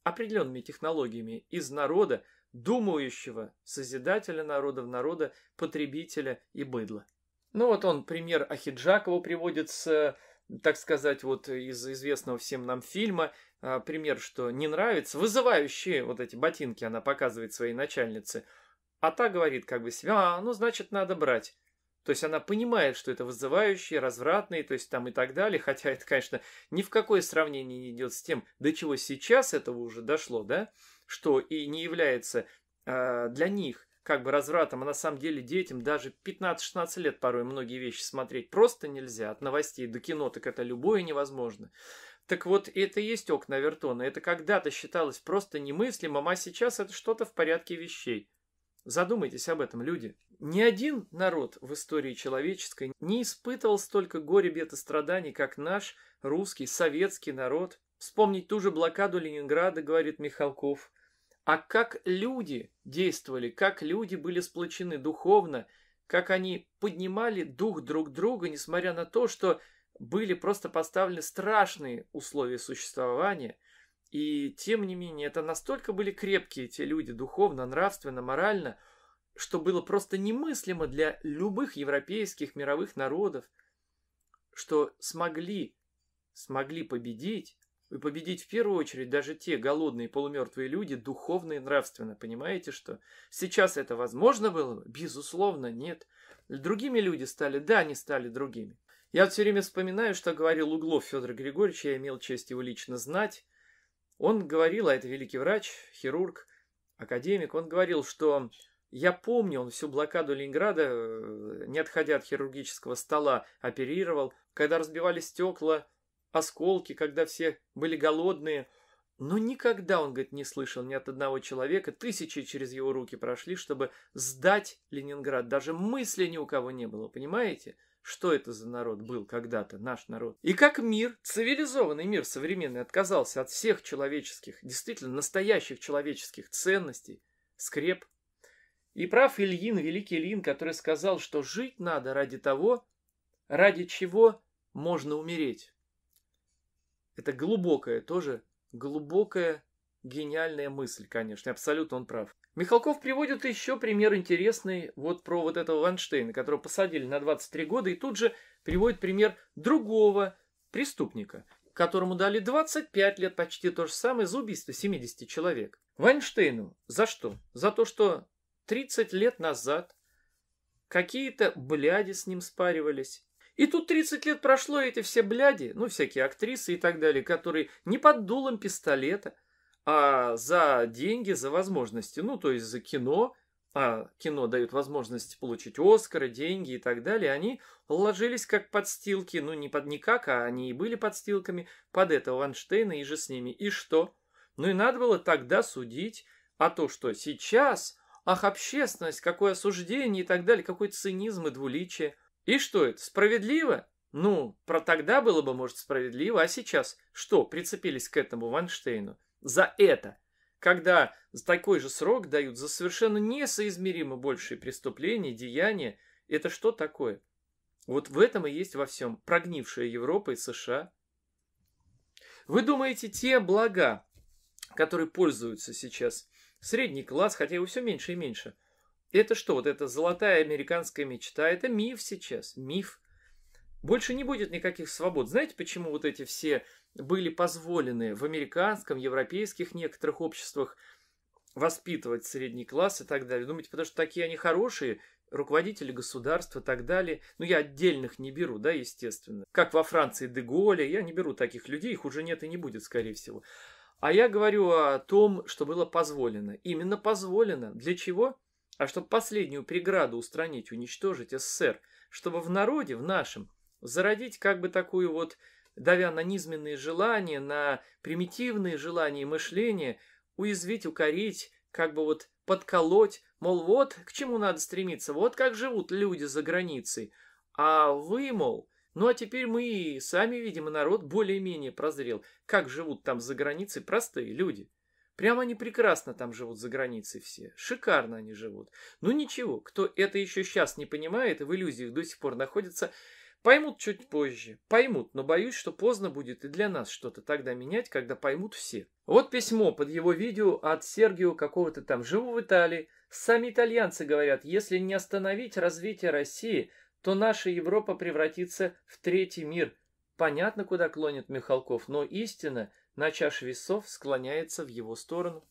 определенными технологиями из народа, думающего созидателя народа в народа, потребителя и быдла. Ну вот он пример Ахиджакова приводит с, так сказать, вот из известного всем нам фильма, а, пример, что не нравится, вызывающие вот эти ботинки она показывает своей начальнице – а та говорит как бы себе, а, ну, значит, надо брать. То есть она понимает, что это вызывающие, развратные, то есть там и так далее, хотя это, конечно, ни в какое сравнение не идет с тем, до чего сейчас этого уже дошло, да, что и не является э, для них как бы развратом, а на самом деле детям даже 15-16 лет порой многие вещи смотреть просто нельзя, от новостей до кино, так это любое невозможно. Так вот, это и есть окна Вертона, Это когда-то считалось просто немыслимым, а сейчас это что-то в порядке вещей. Задумайтесь об этом, люди. Ни один народ в истории человеческой не испытывал столько горе, бед и страданий, как наш русский, советский народ. Вспомнить ту же блокаду Ленинграда, говорит Михалков. А как люди действовали, как люди были сплочены духовно, как они поднимали дух друг друга, несмотря на то, что были просто поставлены страшные условия существования – и тем не менее, это настолько были крепкие те люди духовно, нравственно, морально, что было просто немыслимо для любых европейских мировых народов, что смогли, смогли победить, и победить в первую очередь даже те голодные полумертвые люди духовно и нравственно, понимаете, что сейчас это возможно было? Безусловно, нет. Другими люди стали, да, они стали другими. Я все время вспоминаю, что говорил Углов Федор Григорьевич, я имел честь его лично знать, он говорил, а это великий врач, хирург, академик, он говорил, что я помню, он всю блокаду Ленинграда, э, не отходя от хирургического стола, оперировал, когда разбивали стекла, осколки, когда все были голодные. Но никогда, он говорит, не слышал ни от одного человека, тысячи через его руки прошли, чтобы сдать Ленинград. Даже мысли ни у кого не было, понимаете? Что это за народ был когда-то, наш народ? И как мир, цивилизованный мир современный, отказался от всех человеческих, действительно настоящих человеческих ценностей, скреп. И прав Ильин, великий Ильин, который сказал, что жить надо ради того, ради чего можно умереть. Это глубокая тоже, глубокая, гениальная мысль, конечно, абсолютно он прав. Михалков приводит еще пример интересный вот про вот этого Ванштейна, которого посадили на 23 года, и тут же приводит пример другого преступника, которому дали 25 лет, почти то же самое, за убийство 70 человек. Вайнштейну за что? За то, что 30 лет назад какие-то бляди с ним спаривались. И тут 30 лет прошло, и эти все бляди, ну, всякие актрисы и так далее, которые не под дулом пистолета – а за деньги, за возможности. Ну, то есть за кино, а кино дает возможность получить Оскары, деньги и так далее, они ложились как подстилки, ну не под никак, а они и были подстилками под этого Ванштейна и же с ними. И что? Ну и надо было тогда судить, а то, что сейчас, ах, общественность, какое осуждение и так далее, какой цинизм и двуличие. И что это, справедливо? Ну, про тогда было бы, может, справедливо, а сейчас что, прицепились к этому Ванштейну? за это, когда такой же срок дают за совершенно несоизмеримо большие преступления, деяния. Это что такое? Вот в этом и есть во всем прогнившая Европа и США. Вы думаете, те блага, которые пользуются сейчас средний класс, хотя его все меньше и меньше, это что, вот эта золотая американская мечта, это миф сейчас, миф. Больше не будет никаких свобод. Знаете, почему вот эти все были позволены в американском, европейских некоторых обществах воспитывать средний класс и так далее? Думаете, потому что такие они хорошие, руководители государства и так далее. Ну, я отдельных не беру, да, естественно. Как во Франции Деголя, я не беру таких людей, их уже нет и не будет, скорее всего. А я говорю о том, что было позволено. Именно позволено. Для чего? А чтобы последнюю преграду устранить, уничтожить СССР. Чтобы в народе, в нашем, зародить как бы такую вот, давя на низменные желания, на примитивные желания и мышления, уязвить, укорить, как бы вот подколоть, мол, вот к чему надо стремиться, вот как живут люди за границей. А вы, мол, ну а теперь мы и сами видим, и народ более-менее прозрел, как живут там за границей простые люди. Прямо они прекрасно там живут за границей все. Шикарно они живут. Ну ничего, кто это еще сейчас не понимает и в иллюзиях до сих пор находится, Поймут чуть позже. Поймут, но боюсь, что поздно будет и для нас что-то тогда менять, когда поймут все. Вот письмо под его видео от Сергио какого-то там. Живу в Италии. Сами итальянцы говорят, если не остановить развитие России, то наша Европа превратится в третий мир. Понятно, куда клонит Михалков, но истина на чаше весов склоняется в его сторону.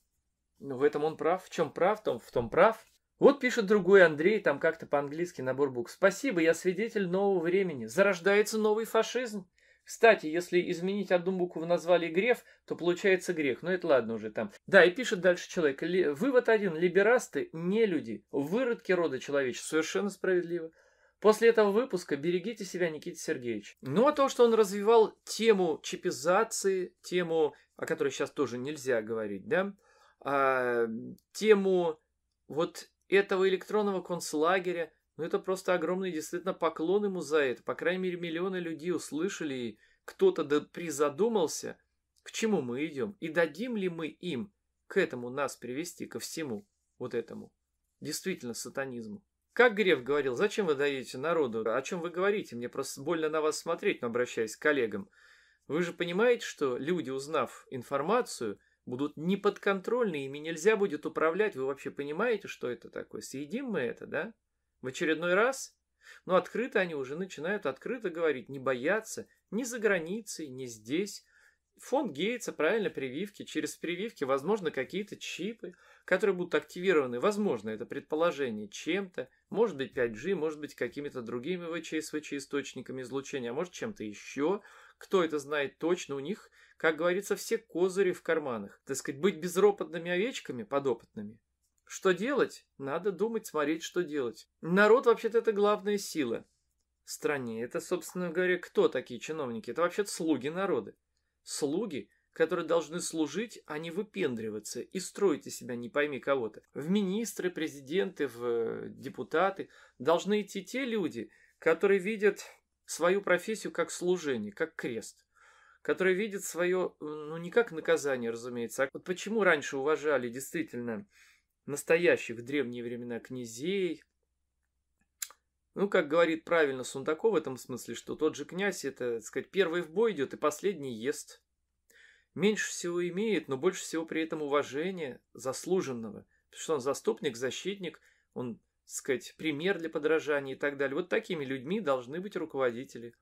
В этом он прав. В чем прав, в том, в том прав. Вот пишет другой Андрей, там как-то по-английски набор букв. Спасибо, я свидетель нового времени. Зарождается новый фашизм. Кстати, если изменить одну букву в назвали греф, то получается грех. Но ну, это ладно уже там. Да, и пишет дальше человек. Вывод один. Либерасты не люди. Выродки рода человечества. Совершенно справедливо. После этого выпуска берегите себя, Никита Сергеевич. Ну а то, что он развивал тему чипизации, тему, о которой сейчас тоже нельзя говорить, да, а, тему вот этого электронного концлагеря. Ну это просто огромный действительно поклон ему за это. По крайней мере, миллионы людей услышали, и кто-то да призадумался, к чему мы идем, и дадим ли мы им к этому нас привести, ко всему вот этому, действительно сатанизму. Как Греф говорил, зачем вы даете народу? О чем вы говорите? Мне просто больно на вас смотреть, но обращаясь к коллегам. Вы же понимаете, что люди, узнав информацию, будут неподконтрольны, ими нельзя будет управлять. Вы вообще понимаете, что это такое? Съедим мы это, да? В очередной раз? Но открыто они уже начинают открыто говорить, не бояться ни за границей, ни здесь. Фонд Гейтса, правильно, прививки. Через прививки, возможно, какие-то чипы, которые будут активированы, возможно, это предположение, чем-то. Может быть, 5G, может быть, какими-то другими ВЧСВЧ источниками излучения, а может, чем-то еще. Кто это знает точно, у них, как говорится, все козыри в карманах. Так сказать, быть безропотными овечками подопытными. Что делать? Надо думать, смотреть, что делать. Народ вообще-то это главная сила в стране. Это, собственно говоря, кто такие чиновники? Это вообще-то слуги народа. Слуги, которые должны служить, а не выпендриваться и строить из себя не пойми кого-то. В министры, президенты, в э, депутаты должны идти те люди, которые видят свою профессию как служение, как крест, который видит свое, ну не как наказание, разумеется, а вот почему раньше уважали действительно настоящих в древние времена князей, ну, как говорит правильно Сундаков в этом смысле, что тот же князь, это, так сказать, первый в бой идет и последний ест. Меньше всего имеет, но больше всего при этом уважения заслуженного, потому что он заступник, защитник, он сказать, пример для подражания и так далее. Вот такими людьми должны быть руководители,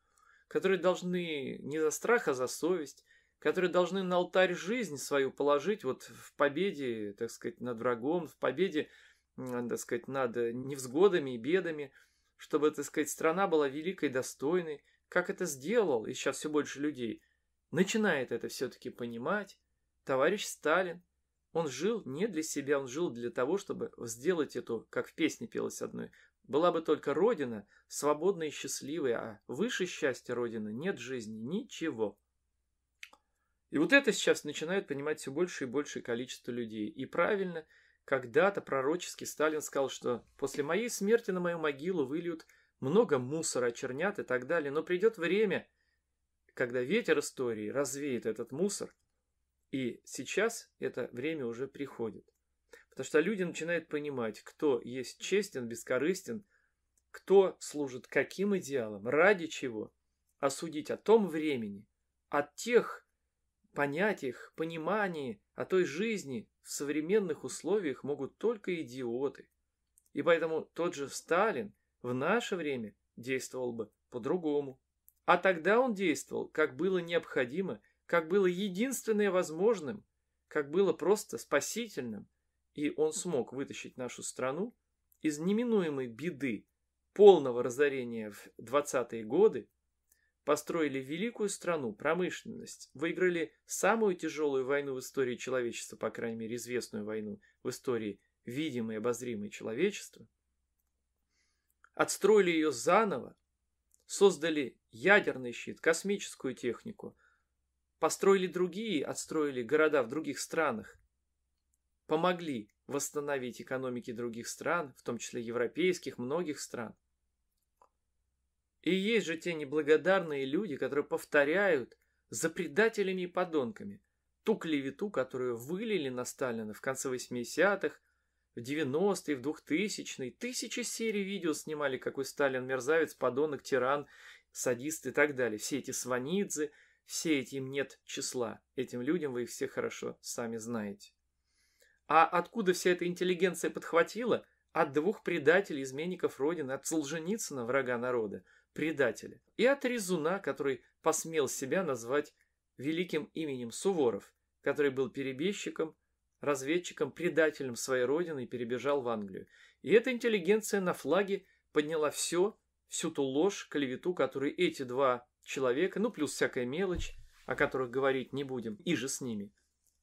которые должны не за страх, а за совесть, которые должны на алтарь жизнь свою положить вот в победе, так сказать, над врагом, в победе, так сказать, над невзгодами и бедами, чтобы, так сказать, страна была великой, достойной. Как это сделал, и сейчас все больше людей начинает это все-таки понимать, товарищ Сталин – он жил не для себя, он жил для того, чтобы сделать эту, как в песне пелось одной, была бы только Родина, свободная и счастливая, а выше счастья Родины нет жизни, ничего. И вот это сейчас начинает понимать все больше и большее количество людей. И правильно, когда-то пророчески Сталин сказал, что после моей смерти на мою могилу выльют много мусора, очернят и так далее, но придет время, когда ветер истории развеет этот мусор – и сейчас это время уже приходит. Потому что люди начинают понимать, кто есть честен, бескорыстен, кто служит каким идеалам, ради чего. Осудить а о том времени, о тех понятиях, понимании, о той жизни в современных условиях могут только идиоты. И поэтому тот же Сталин в наше время действовал бы по-другому. А тогда он действовал, как было необходимо – как было единственное возможным, как было просто спасительным, и он смог вытащить нашу страну из неминуемой беды полного разорения в 20-е годы, построили великую страну, промышленность, выиграли самую тяжелую войну в истории человечества, по крайней мере, известную войну в истории видимой и обозримой человечества, отстроили ее заново, создали ядерный щит, космическую технику – Построили другие, отстроили города в других странах. Помогли восстановить экономики других стран, в том числе европейских, многих стран. И есть же те неблагодарные люди, которые повторяют за предателями и подонками ту клевету, которую вылили на Сталина в конце 80-х, в 90-е, в 2000-е. Тысячи серий видео снимали, какой Сталин мерзавец, подонок, тиран, садист и так далее. Все эти сванидзе – все этим нет числа. Этим людям вы их все хорошо сами знаете. А откуда вся эта интеллигенция подхватила? От двух предателей, изменников Родины, от Солженицына, врага народа, предателя, и от Резуна, который посмел себя назвать великим именем Суворов, который был перебежчиком, разведчиком, предателем своей родины и перебежал в Англию. И эта интеллигенция на флаге подняла все, всю ту ложь, клевету, которую эти два человека, ну плюс всякая мелочь, о которых говорить не будем, и же с ними,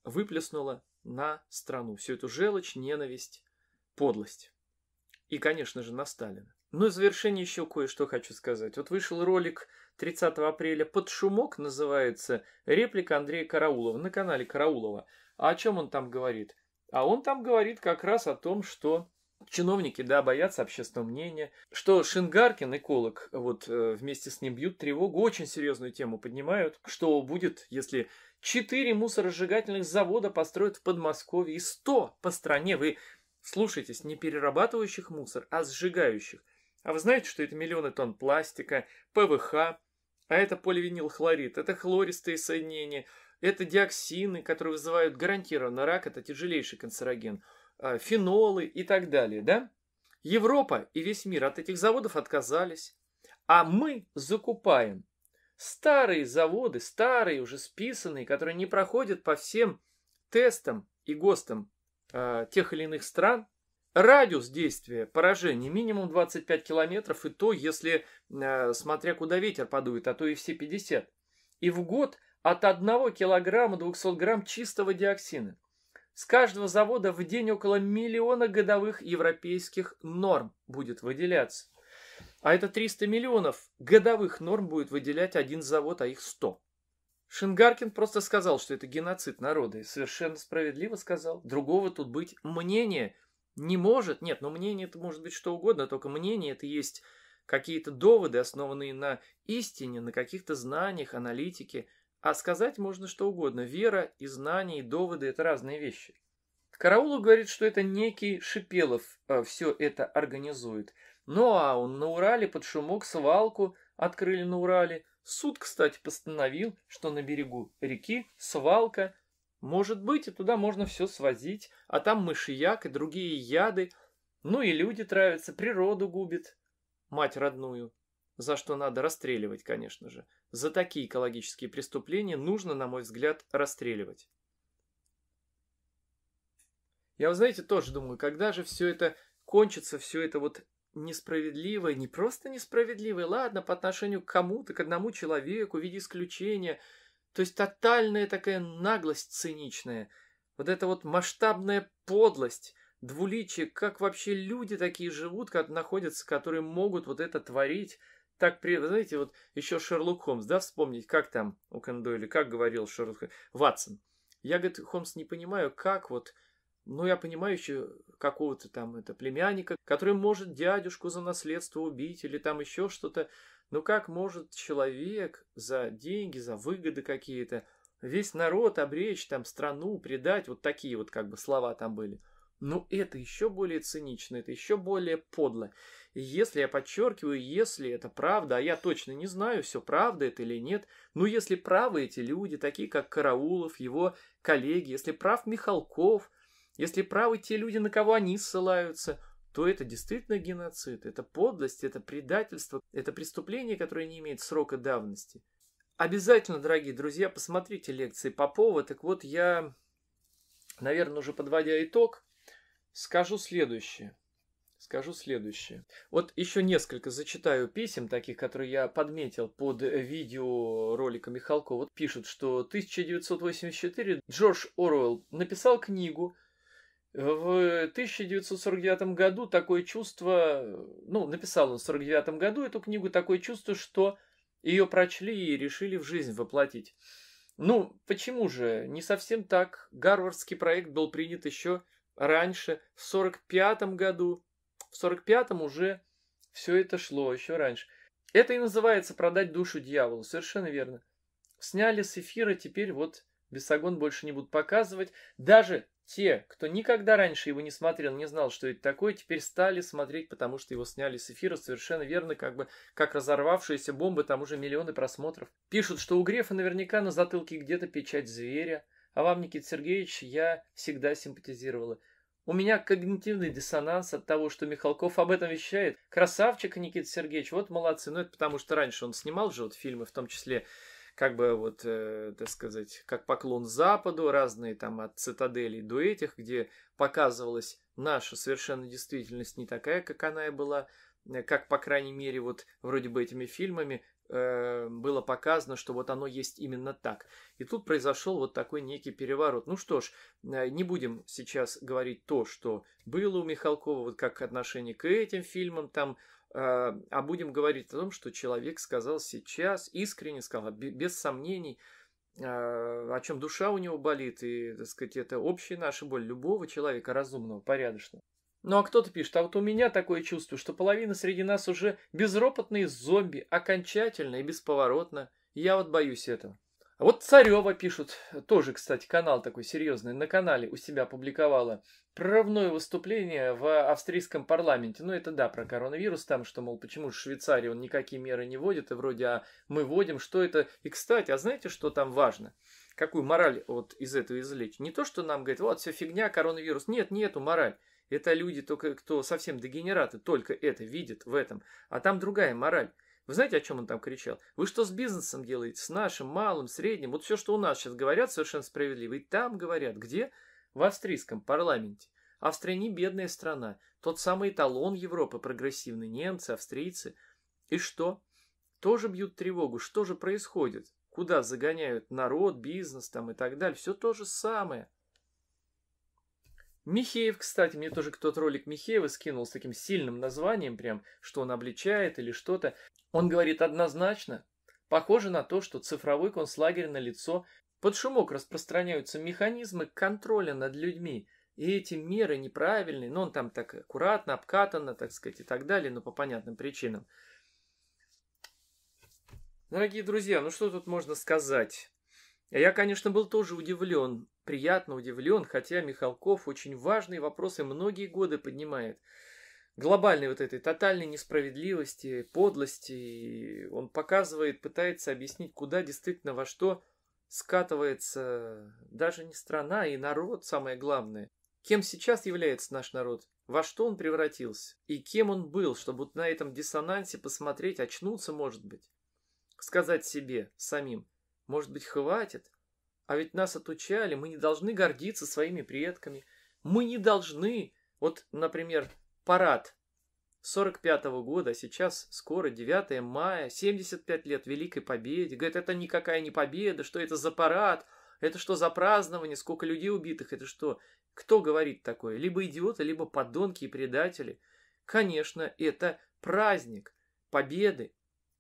выплеснула на страну всю эту желчь, ненависть, подлость. И, конечно же, на Сталина. Ну и в завершение еще кое-что хочу сказать. Вот вышел ролик 30 апреля «Под шумок» называется реплика Андрея Караулова на канале Караулова. А о чем он там говорит? А он там говорит как раз о том, что чиновники, да, боятся общественного мнения, что Шингаркин, и Колок э, вот э, вместе с ним бьют тревогу, очень серьезную тему поднимают, что будет, если четыре мусоросжигательных завода построят в Подмосковье и сто по стране. Вы слушайтесь, не перерабатывающих мусор, а сжигающих. А вы знаете, что это миллионы тонн пластика, ПВХ, а это поливинилхлорид, это хлористые соединения, это диоксины, которые вызывают гарантированно рак, это тяжелейший канцероген – Э, фенолы и так далее, да? Европа и весь мир от этих заводов отказались, а мы закупаем старые заводы, старые уже списанные, которые не проходят по всем тестам и ГОСТам э, тех или иных стран. Радиус действия поражения минимум 25 километров, и то, если э, смотря куда ветер подует, а то и все 50. И в год от 1 килограмма 200 грамм чистого диоксина. С каждого завода в день около миллиона годовых европейских норм будет выделяться. А это 300 миллионов годовых норм будет выделять один завод, а их 100. Шингаркин просто сказал, что это геноцид народа, и совершенно справедливо сказал. Другого тут быть мнение не может. Нет, но ну мнение это может быть что угодно, только мнение это есть какие-то доводы, основанные на истине, на каких-то знаниях, аналитике – а сказать можно что угодно. Вера и знания, и доводы – это разные вещи. Караулов говорит, что это некий Шипелов э, все это организует. Ну а он на Урале под шумок свалку открыли на Урале. Суд, кстати, постановил, что на берегу реки свалка. Может быть, и туда можно все свозить. А там мышьяк и другие яды. Ну и люди травятся, природу губит. Мать родную. За что надо расстреливать, конечно же. За такие экологические преступления нужно, на мой взгляд, расстреливать. Я, вы знаете, тоже думаю, когда же все это кончится, все это вот несправедливое, не просто несправедливое, ладно, по отношению к кому-то, к одному человеку в виде исключения, то есть тотальная такая наглость циничная, вот эта вот масштабная подлость, двуличие, как вообще люди такие живут, как находятся, которые могут вот это творить, так, вы знаете, вот еще Шерлок Холмс, да, вспомнить, как там у Кондойля, как говорил Шерлок Ватсон. Я, говорит, Холмс, не понимаю, как вот, ну, я понимаю еще какого-то там это племянника, который может дядюшку за наследство убить или там еще что-то. Но как может человек за деньги, за выгоды какие-то, весь народ обречь, там, страну предать, вот такие вот как бы слова там были. Ну это еще более цинично, это еще более подло. Если, я подчеркиваю, если это правда, а я точно не знаю, все правда это или нет, но если правы эти люди, такие как Караулов, его коллеги, если прав Михалков, если правы те люди, на кого они ссылаются, то это действительно геноцид, это подлость, это предательство, это преступление, которое не имеет срока давности. Обязательно, дорогие друзья, посмотрите лекции Попова. Так вот, я, наверное, уже подводя итог, скажу следующее скажу следующее. Вот еще несколько зачитаю писем, таких, которые я подметил под видео ролика Михалкова. Вот пишут, что 1984 Джордж Оруэлл написал книгу, в 1949 году такое чувство, ну, написал он в 1949 году эту книгу, такое чувство, что ее прочли и решили в жизнь воплотить. Ну, почему же? Не совсем так. Гарвардский проект был принят еще раньше, в 1945 году, в 45-м уже все это шло, еще раньше. Это и называется продать душу дьяволу, совершенно верно. Сняли с эфира, теперь вот Бесогон больше не будут показывать. Даже те, кто никогда раньше его не смотрел, не знал, что это такое, теперь стали смотреть, потому что его сняли с эфира совершенно верно, как бы как разорвавшиеся бомбы, там уже миллионы просмотров. Пишут, что у Грефа наверняка на затылке где-то печать зверя, а вам, Никита Сергеевич, я всегда симпатизировала. У меня когнитивный диссонанс от того, что Михалков об этом вещает. Красавчик Никита Сергеевич, вот молодцы. Ну это потому, что раньше он снимал же вот фильмы, в том числе как бы вот, э, так сказать, как поклон Западу, разные там от цитаделей до этих, где показывалась наша совершенно действительность не такая, как она и была, э, как, по крайней мере, вот вроде бы этими фильмами Э, было показано, что вот оно есть именно так. И тут произошел вот такой некий переворот. Ну что ж, э, не будем сейчас говорить то, что было у Михалкова, вот как отношение к этим фильмам там, э, а будем говорить о том, что человек сказал сейчас, искренне сказал, без сомнений, о чем душа у него болит, и, так сказать, это общая наша боль любого человека разумного, порядочного. Ну а кто-то пишет, а вот у меня такое чувство, что половина среди нас уже безропотные зомби, окончательно и бесповоротно. Я вот боюсь этого. А вот Царева пишут, тоже, кстати, канал такой серьезный, на канале у себя публиковала прорывное выступление в австрийском парламенте. Ну, это да, про коронавирус там, что, мол, почему же Швейцарии он никакие меры не вводит, и вроде, а мы вводим, что это... И, кстати, а знаете, что там важно? Какую мораль вот из этого извлечь? Не то, что нам говорит, вот, все фигня, коронавирус. Нет, нету мораль. Это люди, только кто совсем дегенераты, только это видят в этом. А там другая мораль. Вы знаете, о чем он там кричал? Вы что с бизнесом делаете? С нашим, малым, средним? Вот все, что у нас сейчас говорят, совершенно справедливо. И там говорят. Где? В австрийском парламенте. Австрия не бедная страна. Тот самый эталон Европы, прогрессивный немцы, австрийцы. И что? Тоже бьют тревогу. Что же происходит? Куда загоняют народ, бизнес там и так далее? Все то же самое. Михеев, кстати, мне тоже кто-то ролик Михеева скинул с таким сильным названием прям, что он обличает или что-то. Он говорит однозначно, похоже на то, что цифровой концлагерь на лицо. Под шумок распространяются механизмы контроля над людьми. И эти меры неправильные, но ну, он там так аккуратно, обкатанно, так сказать, и так далее, но по понятным причинам. Дорогие друзья, ну что тут можно сказать? А я, конечно, был тоже удивлен, приятно удивлен, хотя Михалков очень важные вопросы многие годы поднимает. Глобальной вот этой тотальной несправедливости, подлости. Он показывает, пытается объяснить, куда действительно во что скатывается даже не страна и народ, самое главное. Кем сейчас является наш народ? Во что он превратился? И кем он был, чтобы вот на этом диссонансе посмотреть, очнуться, может быть? Сказать себе, самим – может быть, хватит? А ведь нас отучали, мы не должны гордиться своими предками. Мы не должны. Вот, например, парад 45 -го года, а сейчас скоро 9 мая, 75 лет Великой Победе. Говорят, это никакая не победа, что это за парад, это что за празднование, сколько людей убитых, это что? Кто говорит такое? Либо идиоты, либо подонки и предатели. Конечно, это праздник победы,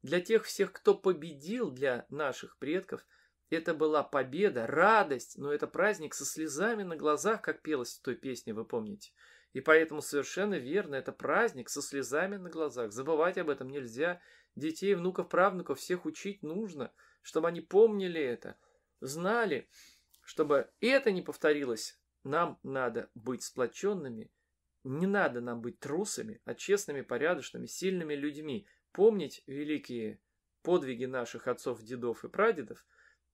для тех всех, кто победил, для наших предков, это была победа, радость, но это праздник со слезами на глазах, как пелось в той песне, вы помните. И поэтому совершенно верно, это праздник со слезами на глазах. Забывать об этом нельзя. Детей, внуков, правнуков всех учить нужно, чтобы они помнили это, знали, чтобы это не повторилось. Нам надо быть сплоченными, не надо нам быть трусами, а честными, порядочными, сильными людьми помнить великие подвиги наших отцов, дедов и прадедов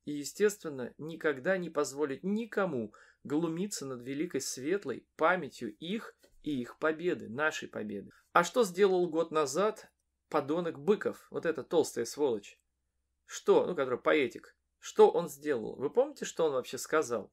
и, естественно, никогда не позволить никому глумиться над великой светлой памятью их и их победы, нашей победы. А что сделал год назад подонок Быков, вот эта толстая сволочь? Что, ну, который поэтик, что он сделал? Вы помните, что он вообще сказал?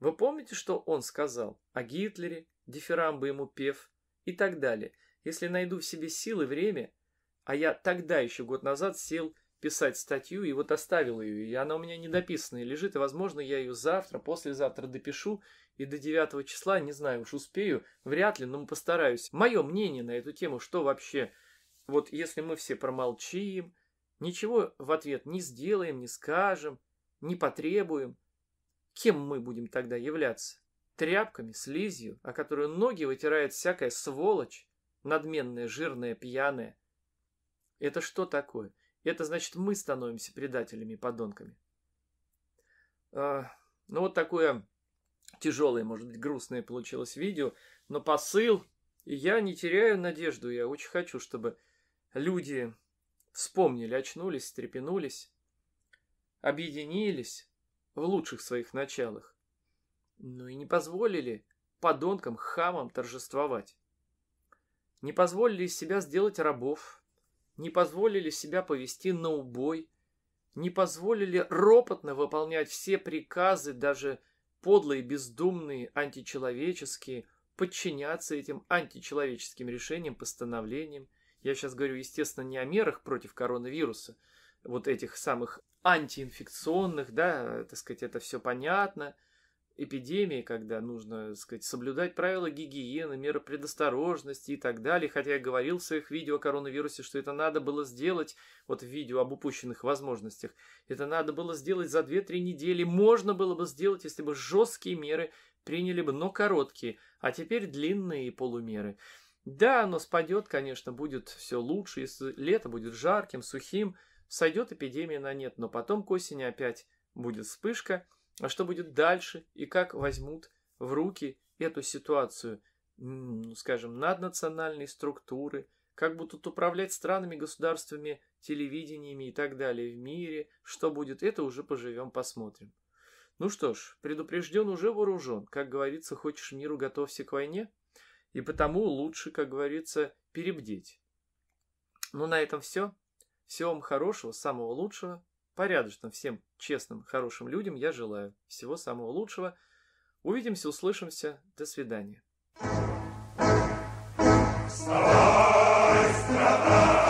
Вы помните, что он сказал о Гитлере, дифирамбы ему пев и так далее? Если найду в себе силы, время – а я тогда еще год назад сел писать статью и вот оставил ее. И она у меня недописанная лежит. И, возможно, я ее завтра, послезавтра допишу. И до 9 числа, не знаю, уж успею. Вряд ли, но постараюсь. Мое мнение на эту тему, что вообще... Вот если мы все промолчим, ничего в ответ не сделаем, не скажем, не потребуем, кем мы будем тогда являться? Тряпками, слизью, о которую ноги вытирает всякая сволочь, надменная, жирная, пьяная – это что такое? Это значит, мы становимся предателями и подонками. А, ну, вот такое тяжелое, может быть, грустное получилось видео, но посыл, я не теряю надежду, я очень хочу, чтобы люди вспомнили, очнулись, стрепенулись, объединились в лучших своих началах, Ну и не позволили подонкам, хамам торжествовать. Не позволили из себя сделать рабов, не позволили себя повести на убой, не позволили ропотно выполнять все приказы, даже подлые, бездумные, античеловеческие, подчиняться этим античеловеческим решениям, постановлениям. Я сейчас говорю, естественно, не о мерах против коронавируса, вот этих самых антиинфекционных, да, так сказать, это все понятно – эпидемии, когда нужно, так сказать, соблюдать правила гигиены, меры предосторожности и так далее. Хотя я говорил в своих видео о коронавирусе, что это надо было сделать, вот в видео об упущенных возможностях, это надо было сделать за 2-3 недели. Можно было бы сделать, если бы жесткие меры приняли бы, но короткие, а теперь длинные полумеры. Да, оно спадет, конечно, будет все лучше, если лето будет жарким, сухим, сойдет эпидемия на нет, но потом к осени опять будет вспышка, а что будет дальше и как возьмут в руки эту ситуацию, скажем, наднациональные структуры, как будут управлять странами, государствами, телевидениями и так далее в мире, что будет, это уже поживем, посмотрим. Ну что ж, предупрежден уже вооружен, как говорится, хочешь миру, готовься к войне, и потому лучше, как говорится, перебдеть. Ну на этом все. Всего вам хорошего, самого лучшего. Порядочным всем честным, хорошим людям я желаю всего самого лучшего. Увидимся, услышимся. До свидания. Вставай,